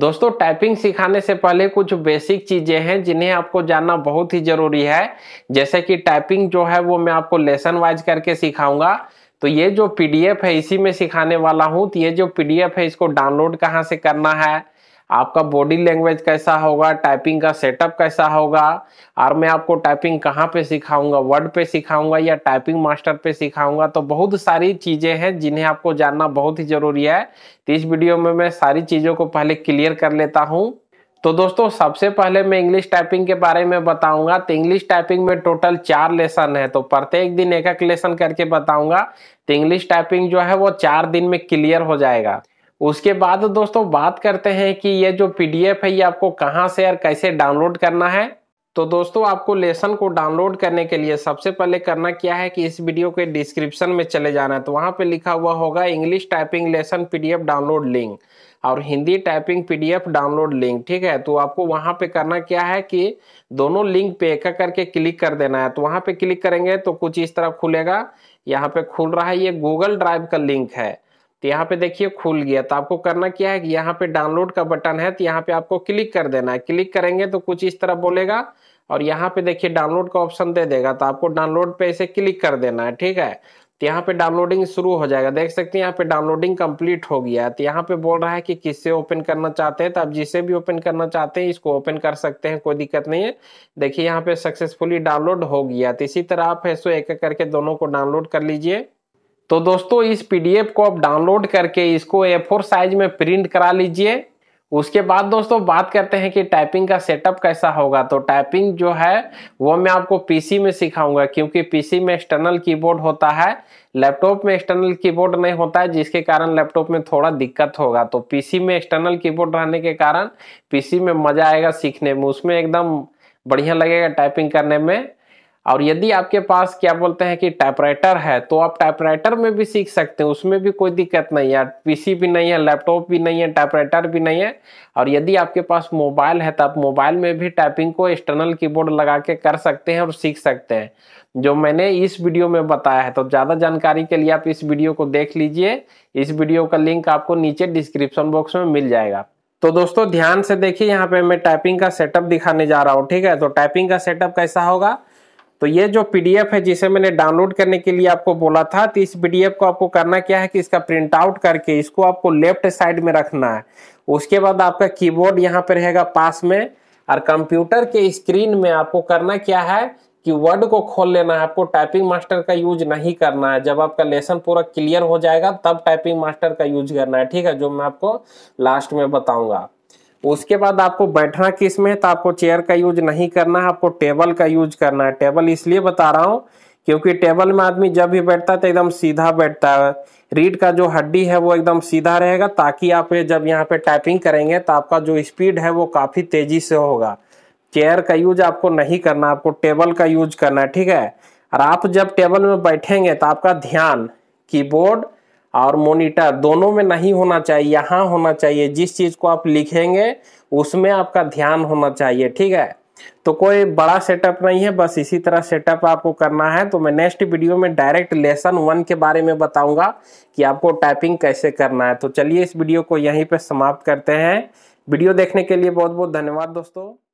दोस्तों टाइपिंग सिखाने से पहले कुछ बेसिक चीजें हैं जिन्हें आपको जानना बहुत ही जरूरी है जैसे कि टाइपिंग जो है वो मैं आपको लेसन वाइज करके सिखाऊंगा तो ये जो पीडीएफ है इसी में सिखाने वाला हूँ तो ये जो पीडीएफ है इसको डाउनलोड कहाँ से करना है आपका बॉडी लैंग्वेज कैसा होगा टाइपिंग का सेटअप कैसा होगा और मैं आपको टाइपिंग कहाँ पे सिखाऊंगा वर्ड पे सिखाऊंगा या टाइपिंग मास्टर पे सिखाऊंगा तो बहुत सारी चीज़ें हैं जिन्हें आपको जानना बहुत ही ज़रूरी है तो इस वीडियो में मैं सारी चीज़ों को पहले क्लियर कर लेता हूँ तो दोस्तों सबसे पहले मैं इंग्लिश टाइपिंग के बारे में बताऊंगा तो इंग्लिश टाइपिंग में टोटल चार लेसन है तो प्रत्येक दिन एक एक लेसन करके बताऊंगा तो इंग्लिश टाइपिंग जो है वो चार दिन में क्लियर हो जाएगा उसके बाद दोस्तों बात करते हैं कि ये जो पीडीएफ है ये आपको कहाँ से और कैसे डाउनलोड करना है तो दोस्तों आपको लेसन को डाउनलोड करने के लिए सबसे पहले करना क्या है कि इस वीडियो के डिस्क्रिप्शन में चले जाना है तो वहाँ पे लिखा हुआ होगा English typing lesson PDF download link और Hindi typing PDF download link ठीक है तो आपको वहाँ पे करना क्या है कि दोनों लिंक पे एक करके क्लिक कर देना है तो वहाँ पे क्लिक करेंगे तो कुछ इस तरह खुलेगा यहाँ पे खुल रहा है ये गूगल ड्राइव का लिंक है तो यहाँ पे देखिए खुल गया तो आपको करना क्या है कि यहाँ पे डाउनलोड का बटन है तो यहाँ पे आपको क्लिक कर देना है क्लिक करेंगे तो कुछ इस तरह बोलेगा और यहाँ पे देखिए डाउनलोड का ऑप्शन दे देगा तो आपको डाउनलोड पे इसे क्लिक कर देना है ठीक है तो यहाँ पे डाउनलोडिंग शुरू हो जाएगा देख सकते हैं यहाँ पे डाउनलोडिंग कंप्लीट हो गया तो यहाँ पे बोल रहा है कि किससे ओपन करना चाहते हैं तो आप जिसे भी ओपन करना चाहते हैं इसको ओपन कर सकते हैं कोई दिक्कत नहीं है देखिए यहाँ पे सक्सेसफुली डाउनलोड हो गया तो इसी तरह आप है सो एक करके दोनों को डाउनलोड कर लीजिए तो दोस्तों इस पीडीएफ को आप डाउनलोड करके इसको ए फोर साइज में प्रिंट करा लीजिए उसके बाद दोस्तों बात करते हैं कि टाइपिंग का सेटअप कैसा होगा तो टाइपिंग जो है वो मैं आपको पीसी में सिखाऊंगा क्योंकि पीसी में एक्सटर्नल कीबोर्ड होता है लैपटॉप में एक्सटर्नल कीबोर्ड नहीं होता है जिसके कारण लैपटॉप में थोड़ा दिक्कत होगा तो पीसी में एक्सटर्नल कीबोर्ड रहने के कारण पीसी में मजा आएगा सीखने में उसमें एकदम बढ़िया लगेगा टाइपिंग करने में और यदि आपके पास क्या बोलते हैं कि टाइपराइटर है तो आप टाइपराइटर में भी सीख सकते हैं उसमें भी कोई दिक्कत नहीं है पीसी भी नहीं है लैपटॉप भी नहीं है टाइपराइटर भी नहीं है और यदि आपके पास मोबाइल है तो आप मोबाइल में भी टाइपिंग को एक्सटर्नल कीबोर्ड लगा के कर सकते हैं और सीख सकते हैं जो मैंने इस वीडियो में बताया है तो ज़्यादा जानकारी के लिए आप इस वीडियो को देख लीजिए इस वीडियो का लिंक आपको नीचे डिस्क्रिप्शन बॉक्स में मिल जाएगा तो दोस्तों ध्यान से देखिए यहाँ पे मैं टाइपिंग का सेटअप दिखाने जा रहा हूँ ठीक है तो टाइपिंग का सेटअप कैसा होगा तो ये जो पीडीएफ है जिसे मैंने डाउनलोड करने के लिए आपको बोला था तो इस पीडीएफ को आपको करना क्या है कि इसका प्रिंट आउट करके इसको आपको लेफ्ट साइड में रखना है उसके बाद आपका कीबोर्ड यहाँ पे रहेगा पास में और कंप्यूटर के स्क्रीन में आपको करना क्या है कि वर्ड को खोल लेना है आपको टाइपिंग मास्टर का यूज नहीं करना है जब आपका लेसन पूरा क्लियर हो जाएगा तब टाइपिंग मास्टर का यूज करना है ठीक है जो मैं आपको लास्ट में बताऊंगा उसके बाद आपको बैठना किस में तो आपको चेयर का यूज नहीं करना है आपको टेबल का यूज करना है टेबल इसलिए बता रहा हूँ क्योंकि टेबल में आदमी जब भी बैठता है तो एकदम सीधा बैठता है रीड का जो हड्डी है वो एकदम सीधा रहेगा ताकि आप जब यहाँ पे टाइपिंग करेंगे तो आपका जो स्पीड है वो काफ़ी तेजी से होगा चेयर का यूज आपको नहीं करना आपको टेबल का यूज करना है ठीक है और आप जब टेबल में बैठेंगे तो आपका ध्यान कीबोर्ड और मोनिटर दोनों में नहीं होना चाहिए यहाँ होना चाहिए जिस चीज़ को आप लिखेंगे उसमें आपका ध्यान होना चाहिए ठीक है तो कोई बड़ा सेटअप नहीं है बस इसी तरह सेटअप आपको करना है तो मैं नेक्स्ट वीडियो में डायरेक्ट लेसन वन के बारे में बताऊंगा कि आपको टाइपिंग कैसे करना है तो चलिए इस वीडियो को यहीं पर समाप्त करते हैं वीडियो देखने के लिए बहुत बहुत धन्यवाद दोस्तों